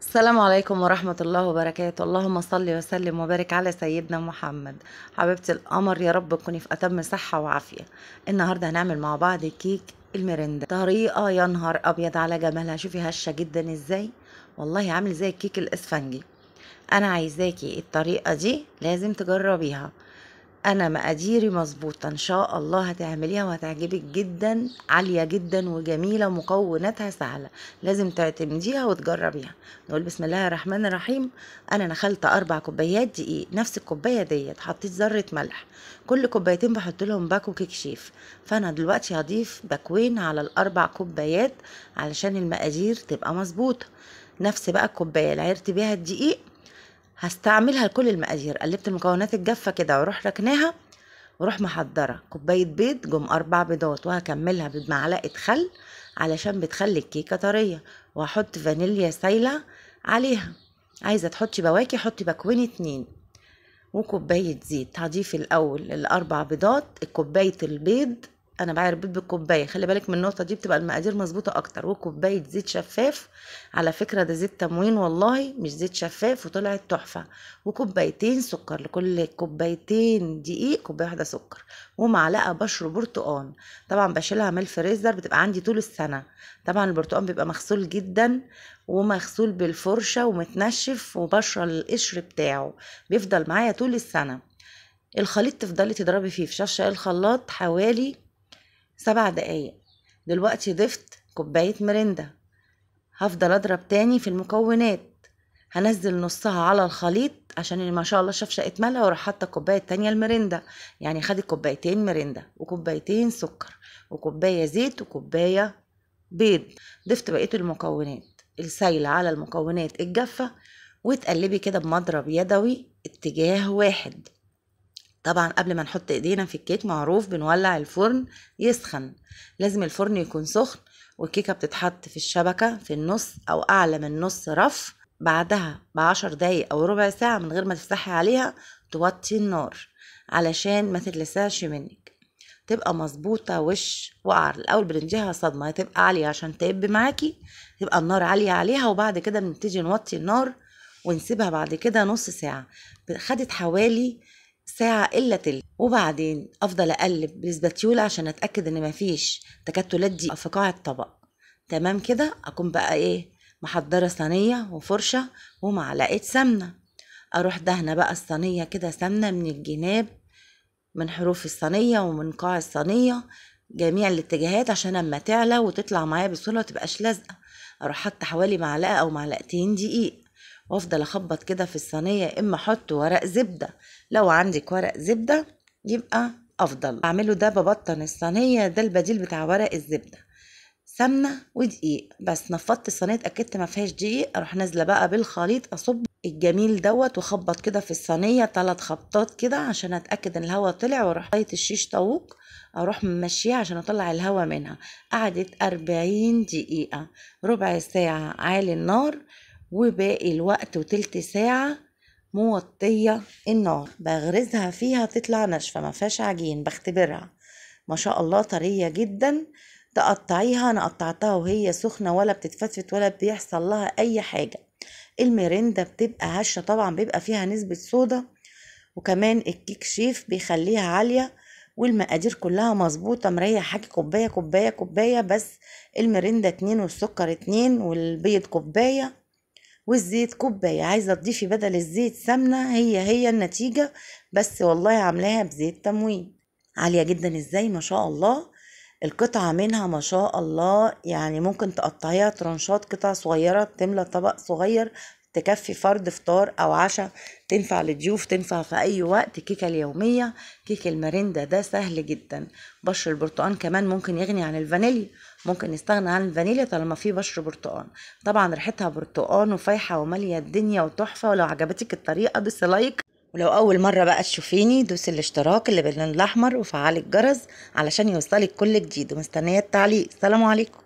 السلام عليكم ورحمة الله وبركاته اللهم صل وسلم وبارك على سيدنا محمد حبيبة القمر يا رب تكوني في أتم صحة وعافية النهاردة هنعمل مع بعض كيك الميرندا طريقة يا نهار أبيض على جمالها شوفي هشة جدا ازاي والله عامل زي الكيك الإسفنجي أنا عايزاكي الطريقة دي لازم تجربيها انا مقاديري مظبوطه ان شاء الله هتعمليها وهتعجبك جدا عاليه جدا وجميله مكوناتها سهله لازم تعتمديها وتجربيها نقول بسم الله الرحمن الرحيم انا نخلت اربع كوبايات دقيق نفس الكوبايه ديت حطيت ذره ملح كل كوبايتين بحط لهم باكو شيف فانا دلوقتي هضيف باكوين على الاربع كوبايات علشان المقادير تبقى مظبوطه نفس بقى الكوبايه اللي عرت بيها الدقيق هستعملها لكل المقادير قلبت المكونات الجافه كده واروح ركناها واروح محضره كوبايه بيض جم اربع بيضات وهكملها بمعلقه خل علشان بتخلي الكيكه طريه وهحط فانيليا سايله عليها عايزه تحطي بواكي حطي بكوين اتنين وكوبايه زيت هضيف الاول الاربع بيضات كوبايه البيض انا بعربيه بالكوبايه خلي بالك من النقطه دي بتبقى المقادير مظبوطه اكتر وكوبايه زيت شفاف على فكره ده زيت تموين والله مش زيت شفاف وطلعت تحفه وكوبايتين سكر لكل كوبايتين دقيق كوبايه واحده سكر ومعلقه بشر برتقان طبعا بشيلها من الفريزر بتبقى عندي طول السنه طبعا البرتقان بيبقى مغسول جدا ومغسول بالفرشه ومتنشف وبشره القشر بتاعه بيفضل معايا طول السنه الخليط تفضلي تضربي فيه في شاشه الخلاط حوالي سبع دقايق دلوقتي ضفت كوباية ميريندا هفضل اضرب تاني في المكونات هنزل نصها على الخليط عشان ما شاء الله الشفشة اتملها وراح حاطة كوباية تانية الميريندا يعني خدي كوبايتين ميريندا وكوبايتين سكر وكوباية زيت وكوباية بيض ضفت بقية المكونات السايلة على المكونات الجافة وتقلبي كده بمضرب يدوي اتجاه واحد طبعا قبل ما نحط ايدينا في الكيك معروف بنولع الفرن يسخن لازم الفرن يكون سخن والكيكه بتتحط في الشبكه في النص او اعلى من نص رف بعدها بعشر دقايق او ربع ساعه من غير ما تفتحي عليها توطي النار علشان ما تتلسعش منك تبقى مظبوطة وش وقعر الأول بنديها صدمة تبقى عالية عشان تقب معاكي تبقى النار عالية عليها وبعد كده بنبتدي نوطي النار ونسيبها بعد كده نص ساعة خدت حوالي ساعة إلا تلت وبعدين أفضل أقلب بالسباتيولا عشان أتأكد إن مفيش تكتلات دي في قاع الطبق تمام كده أكون بقى إيه محضرة صينية وفرشة ومعلقة سمنة أروح دهنة بقى الصينية كده سمنة من الجناب من حروف الصينية ومن قاع الصينية جميع الاتجاهات عشان اما تعلى وتطلع معايا بسهولة متبقاش لازقة اروح حاطة حوالي معلقة او معلقتين دقيق وافضل اخبط كده في الصينيه يا اما احط ورق زبده لو عندك ورق زبده يبقى افضل اعمله ده ببطن الصينيه ده البديل بتاع ورق الزبده سمنه ودقيق بس نفضت الصينيه اتاكدت ما فيهاش دقيق اروح نازله بقى بالخليط اصب الجميل دوت واخبط كده في الصينيه ثلاث خبطات كده عشان اتاكد ان الهواء طلع واروح طايه الشيش طاووق اروح ممشيها عشان اطلع الهواء منها قعدت 40 دقيقه ربع ساعه عالي النار وباقي الوقت وتلت ساعة موطية النار بغرزها فيها تطلع ناشفة ما فيهاش عجين بختبرها ما شاء الله طرية جدا تقطعيها انا قطعتها وهي سخنة ولا بتتفتفت ولا بيحصل لها اي حاجة الميريندا بتبقى هشة طبعا بيبقى فيها نسبة صودا وكمان الكيك شيف بيخليها عالية والمقادير كلها مظبوطة حاجة كوباية كوباية كوباية بس الميريندا اتنين والسكر اتنين والبيض كوباية والزيت كوباية عايزة تضيفي بدل الزيت سمنة هي هي النتيجة بس والله عاملاها بزيت تموين عالية جدا ازاي ما شاء الله القطعة منها ما شاء الله يعني ممكن تقطعيها ترنشات قطع صغيرة تملى طبق صغير تكفي فرد فطار او عشاء تنفع للضيوف تنفع في اي وقت كيكه اليوميه كيك المريندا ده سهل جدا بشر البرتقال كمان ممكن يغني عن الفانيليا ممكن نستغنى عن الفانيليا طالما في بشر برتقال طبعا ريحتها برتقال وفايحه وماليه الدنيا وتحفه ولو عجبتك الطريقه دوسي لايك ولو اول مره بقى تشوفيني دوسي الاشتراك اللي باللون الاحمر وفعلي الجرس علشان يوصلك كل جديد ومستنيه التعليق سلام عليكم